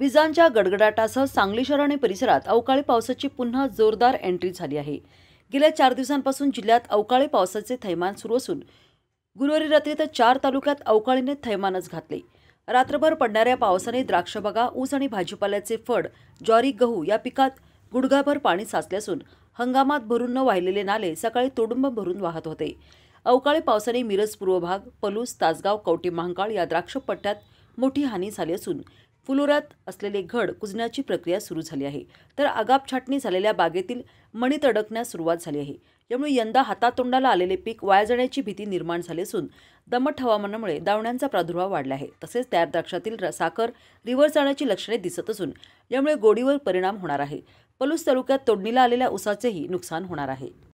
विजांच्या गडगडाटासह सांगली शहर आणि परिसरात अवकाळी पावसाची पुन्हा जोरदार एंट्री झाली आहे गेल्या चार दिवसांपासून जिल्ह्यात अवकाळी पावसाचे थैमान सुरू असून गुरुवारी रात्री तर चार तालुक्यात अवकाळीने थैमानच घातले रात्रभर पडणाऱ्या पावसाने द्राक्षबागा ऊस आणि भाजीपाल्याचे फड ज्वारी गहू या पिकात गुडघाभर पाणी साचले असून हंगामात भरून न वाहिलेले नाले सकाळी तोडुंब भरून वाहत होते अवकाळी पावसाने मिरज पूर्व भाग पलूस तासगाव कवटी महांकाळ या द्राक्ष पट्ट्यात मोठी हानी झाली असून फुलोरात असलेले घड कुजण्याची प्रक्रिया सुरू झाली आहे तर आगाप छाटणी झालेल्या बागेतील मणी तडकण्यास सुरुवात झाली आहे यामुळे यंदा हातातोंडाला आलेले पीक वाया जाण्याची भीती निर्माण झाली असून दमट हवामानामुळे दावण्यांचा प्रादुर्भाव वाढला आहे तसेच तयार द्राक्षातील साखर रिव्हर्स जाण्याची लक्षणे दिसत असून यामुळे गोडीवर परिणाम होणार आहे पलूस तालुक्यात तोडणीला आलेल्या उसाचेही नुकसान होणार आहे